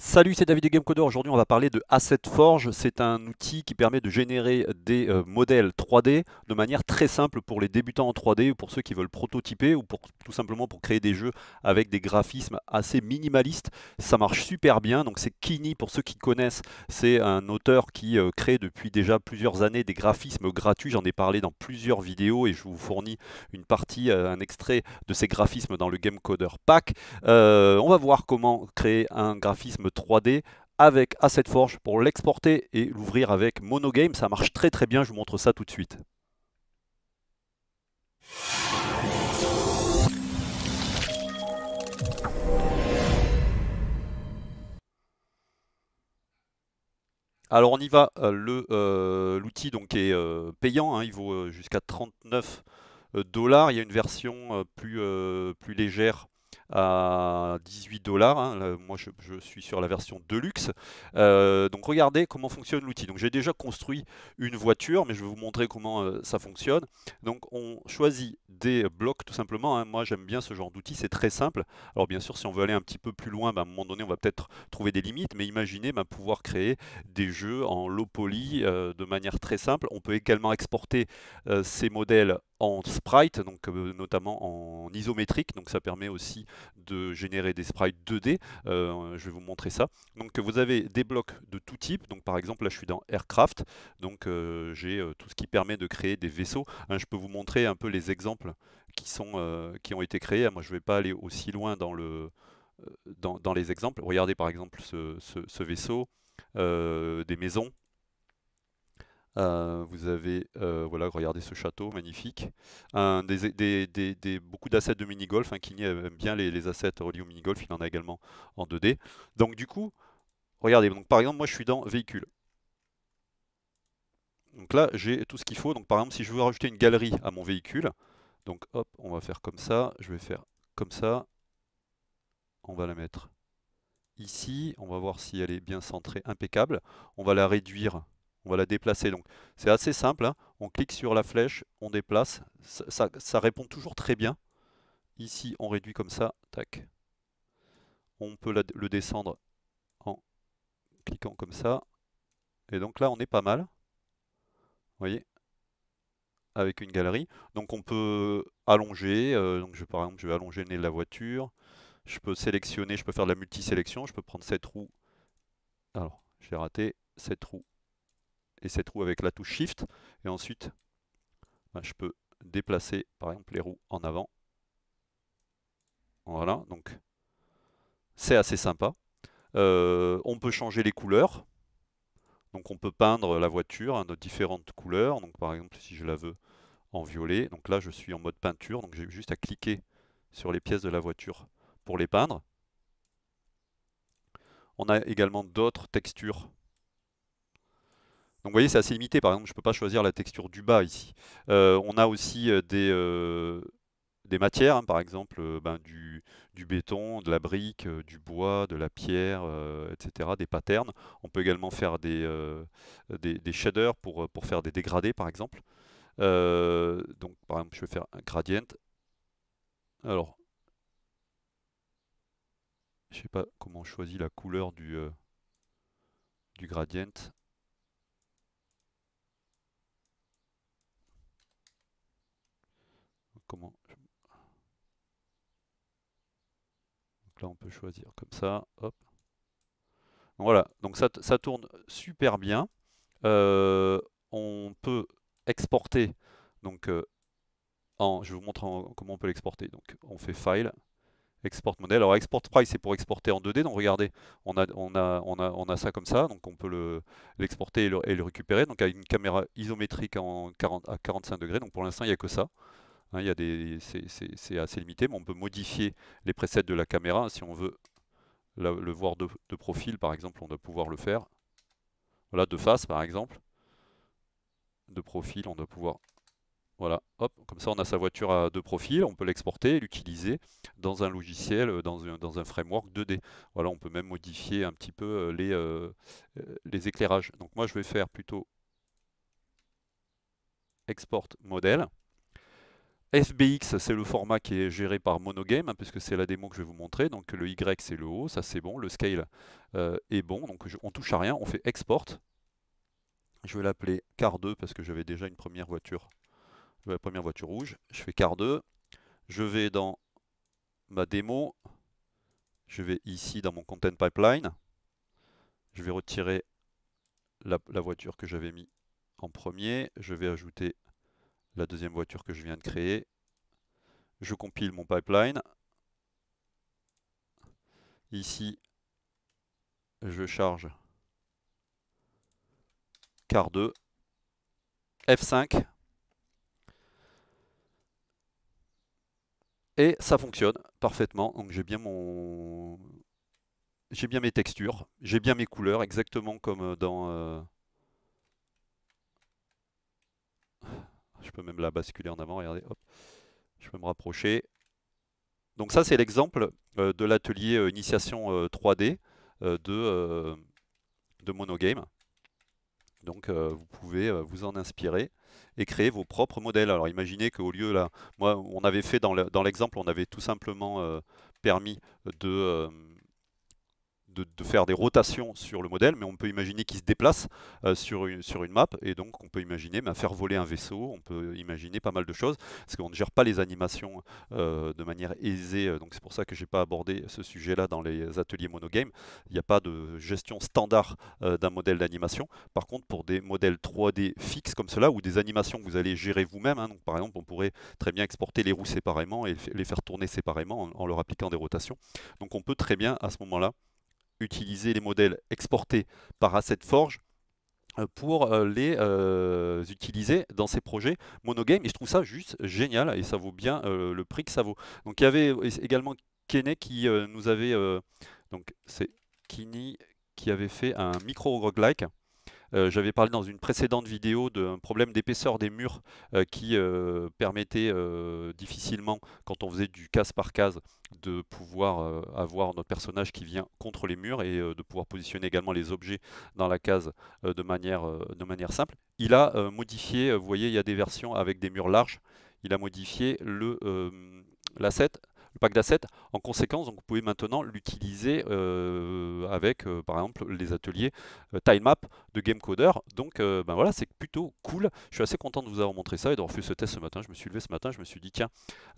Salut, c'est David de GameCoder. Aujourd'hui, on va parler de Asset Forge. C'est un outil qui permet de générer des euh, modèles 3D de manière très simple pour les débutants en 3D ou pour ceux qui veulent prototyper ou tout simplement pour créer des jeux avec des graphismes assez minimalistes. Ça marche super bien. Donc, c'est Kini pour ceux qui connaissent. C'est un auteur qui euh, crée depuis déjà plusieurs années des graphismes gratuits. J'en ai parlé dans plusieurs vidéos et je vous fournis une partie, euh, un extrait de ces graphismes dans le GameCoder Pack. on va voir comment créer un graphisme 3D avec Asset Forge pour l'exporter et l'ouvrir avec Monogame. Ça marche très très bien, je vous montre ça tout de suite. Alors on y va, euh, euh, l'outil donc est euh, payant, hein. il vaut jusqu'à 39 dollars. Il y a une version plus, plus légère à 18 dollars. Hein. Moi, je, suis sur la version Deluxe. Euh, donc, regardez comment fonctionne l'outil. Donc, j'ai déjà construit une voiture, mais je vais vous montrer comment euh, ça fonctionne. Donc, on choisit des blocs tout simplement. Hein. Moi, j'aime bien ce genre d'outil. C'est très simple. Alors, bien sûr, si on veut aller un petit peu plus loin, ben, à un moment donné, on va peut-être trouver des limites. Mais imaginez ben, pouvoir créer des jeux en low poly euh, de manière très simple. On peut également exporter ces modèles en sprite, donc euh, notamment en isométrique, donc ça permet aussi de générer des sprites 2D, euh, je vais vous montrer ça. Donc vous avez des blocs de tout type, donc par exemple là je suis dans Aircraft, donc euh, j'ai tout ce qui permet de créer des vaisseaux, hein, je peux vous montrer un peu les exemples qui, sont, qui ont été créés, moi je ne vais pas aller aussi loin dans, le, dans, les exemples, regardez par exemple ce, ce, ce vaisseau, des maisons, euh, vous avez, euh, voilà, regardez ce château magnifique. beaucoup d'assets de mini-golf. Hein, Kini aime bien les, les assets reliés au mini-golf. Il en a également en 2D. Donc, du coup, regardez. Donc, par exemple, moi, je suis dans véhicule. Donc là, j'ai tout ce qu'il faut. Donc, par exemple, si je veux rajouter une galerie à mon véhicule, donc hop, on va faire comme ça. Je vais faire comme ça. On va la mettre ici. On va voir si elle est bien centrée, impeccable. On va la réduire on va la déplacer. Donc c'est assez simple, hein. on clique sur la flèche, on déplace, ça, répond toujours très bien. Ici on réduit comme ça, tac. On peut le descendre en cliquant comme ça. Et donc là on est pas mal, vous voyez, avec une galerie. Donc on peut allonger, euh, donc je, par exemple je vais allonger le nez de la voiture, je peux sélectionner, je peux faire de la multisélection, je peux prendre cette roue, alors j'ai raté, cette roue et cette roue avec la touche Shift. Et ensuite, ben, je peux déplacer par exemple les roues en avant. Voilà, donc c'est assez sympa. Euh, on peut changer les couleurs. Donc on peut peindre la voiture hein, de différentes couleurs. Donc par exemple, si je la veux en violet, donc là je suis en mode peinture. Donc j'ai juste à cliquer sur les pièces de la voiture pour les peindre. On a également d'autres textures donc vous voyez, c'est assez limité. Par exemple, je ne peux pas choisir la texture du bas ici. Euh, on a aussi euh, des, euh, des matières, hein, par exemple ben, du, béton, de la brique, du bois, de la pierre, etc. Des patterns. On peut également faire des, des, shaders pour, pour faire des dégradés, par exemple. donc par exemple, je vais faire un gradient. Alors, je sais pas comment on choisit la couleur du, du gradient. Donc là, on peut choisir comme ça. Hop. Voilà, donc ça, ça tourne super bien. Euh, on peut exporter. Donc, euh, en, je vous montre comment on peut l'exporter. Donc, on fait File, Export modèle. Alors, Export Price, c'est pour exporter en 2D. Donc, regardez, on a, on a, on a, on a ça comme ça. Donc, on peut l'exporter et, le, récupérer. Donc, à une caméra isométrique à 45 degrés. Donc, pour l'instant, il n'y a que ça. Hein, y des, c'est, assez limité, mais on peut modifier les presets de la caméra. Si on veut le voir de, profil, par exemple, on doit pouvoir le faire. Voilà, de face, par exemple. De profil, on doit pouvoir... Voilà, hop, comme ça on a sa voiture à, deux profils, on peut l'exporter et l'utiliser dans un logiciel, euh, dans un, framework 2D. Voilà, on peut même modifier un petit peu euh, les, euh, les éclairages. Donc moi je vais faire plutôt export modèle. FBX, c'est le format qui est géré par Monogame, hein, puisque c'est la démo que je vais vous montrer. Donc le Y, c'est le haut, ça c'est bon. Le scale euh, est bon, donc on touche à rien. On fait export. Je vais l'appeler car 2 parce que j'avais déjà une première voiture, euh, la première voiture rouge. Je fais car 2. Je vais dans ma démo. Je vais ici dans mon content pipeline. Je vais retirer la, la voiture que j'avais mis en premier. Je vais ajouter la deuxième voiture que je viens de créer. Je compile mon pipeline. Ici, je charge car 2, F5, et ça fonctionne parfaitement. Donc j'ai bien mon, j'ai bien mes textures, j'ai bien mes couleurs, exactement comme euh, dans euh, je peux même la basculer en avant, regardez, hop, je peux me rapprocher. Donc ça c'est l'exemple euh, de l'atelier euh, initiation 3D euh, de, de Monogame. Donc vous pouvez vous en inspirer et créer vos propres modèles. Alors imaginez qu'au lieu là, moi on avait fait dans l'exemple, on avait tout simplement permis de, de, faire des rotations sur le modèle, mais on peut imaginer qu'il se déplace euh, sur, une, sur une map, et donc on peut imaginer ben, faire voler un vaisseau, on peut imaginer pas mal de choses, parce qu'on ne gère pas les animations euh, de manière aisée, euh, donc c'est pour ça que je n'ai pas abordé ce sujet-là dans les ateliers monogame, il n'y a pas de gestion standard d'un modèle d'animation, par contre pour des modèles 3D fixes comme cela, ou des animations que vous allez gérer vous-même, hein, donc par exemple on pourrait très bien exporter les roues séparément et les faire tourner séparément en leur appliquant des rotations, donc on peut très bien à ce moment-là utiliser les modèles exportés par Asset Forge euh, pour euh, les euh, utiliser dans ces projets monogame et je trouve ça juste génial et ça vaut bien le prix que ça vaut. Donc il y avait également Kenny qui nous avait donc c'est Kini qui avait fait un micro roguelike euh, j'avais parlé dans une précédente vidéo d'un problème d'épaisseur des murs euh, qui euh, permettait difficilement, quand on faisait du case par case, de pouvoir avoir notre personnage qui vient contre les murs et de pouvoir positionner également les objets dans la case de, manière, de manière simple. Il a modifié, vous voyez, il y a des versions avec des murs larges. Il a modifié le l'asset pack d'assets, en conséquence, donc vous pouvez maintenant l'utiliser euh, avec, euh, par exemple, les ateliers euh, time map de GameCoder. Donc, ben voilà, c'est plutôt cool. Je suis assez content de vous avoir montré ça et d'avoir fait ce test ce matin. Je me suis levé ce matin, je me suis dit, tiens,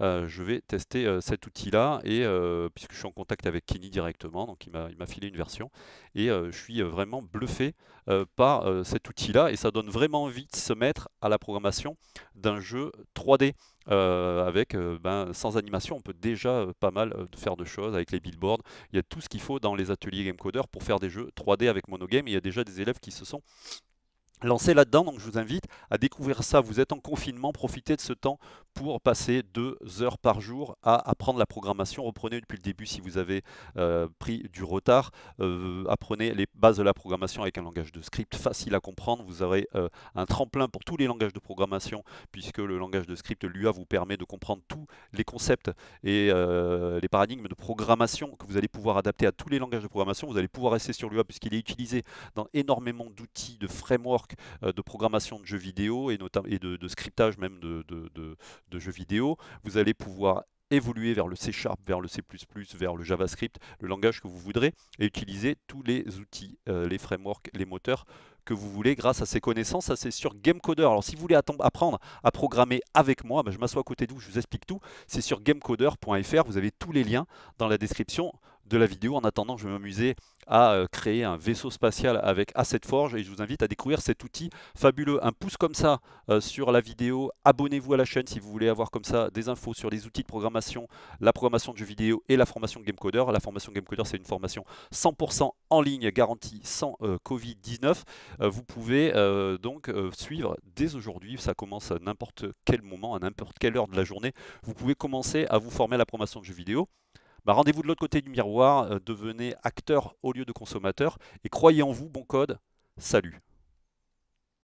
je vais tester cet outil-là. Et puisque je suis en contact avec Kenny directement, donc il m'a filé une version. Et je suis vraiment bluffé par cet outil-là. Et ça donne vraiment envie de se mettre à la programmation d'un jeu 3D. Euh, avec euh, ben, sans animation, on peut déjà euh, pas mal faire de choses avec les billboards. Il y a tout ce qu'il faut dans les ateliers Game pour faire des jeux 3D avec monogame. il y a déjà des élèves qui se sont lancés là-dedans. Donc je vous invite à découvrir ça. Vous êtes en confinement, profitez de ce temps pour passer deux heures par jour à apprendre la programmation. Reprenez depuis le début si vous avez euh, pris du retard. Euh, apprenez les bases de la programmation avec un langage de script facile à comprendre. Vous aurez euh, un tremplin pour tous les langages de programmation puisque le langage de script, l'UA, vous permet de comprendre tous les concepts et les paradigmes de programmation que vous allez pouvoir adapter à tous les langages de programmation. Vous allez pouvoir rester sur l'UA puisqu'il est utilisé dans énormément d'outils, de frameworks, de programmation de jeux vidéo et, et de, scriptage même de de jeux vidéo, vous allez pouvoir évoluer vers le C Sharp, vers le C++, vers le JavaScript, le langage que vous voudrez, et utiliser tous les outils, euh, les frameworks, les moteurs que vous voulez grâce à ces connaissances. Ça, c'est sur GameCoder. Alors, si vous voulez apprendre à programmer avec moi, ben, je m'assois à côté de vous, je vous explique tout. C'est sur gamecoder.fr. Vous avez tous les liens dans la description de la vidéo. En attendant, je vais m'amuser à euh, créer un vaisseau spatial avec Asset Forge et je vous invite à découvrir cet outil fabuleux. Un pouce comme ça euh, sur la vidéo, abonnez-vous à la chaîne si vous voulez avoir comme ça des infos sur les outils de programmation, la programmation de jeux vidéo et la formation GameCoder. La formation GameCoder, c'est une formation 100% en ligne, garantie sans euh, Covid-19. vous pouvez donc suivre dès aujourd'hui, ça commence à n'importe quel moment, à n'importe quelle heure de la journée. Vous pouvez commencer à vous former à la programmation de jeux vidéo. Bah, rendez-vous de l'autre côté du miroir, euh, devenez acteur au lieu de consommateur et croyez en vous, bon code, salut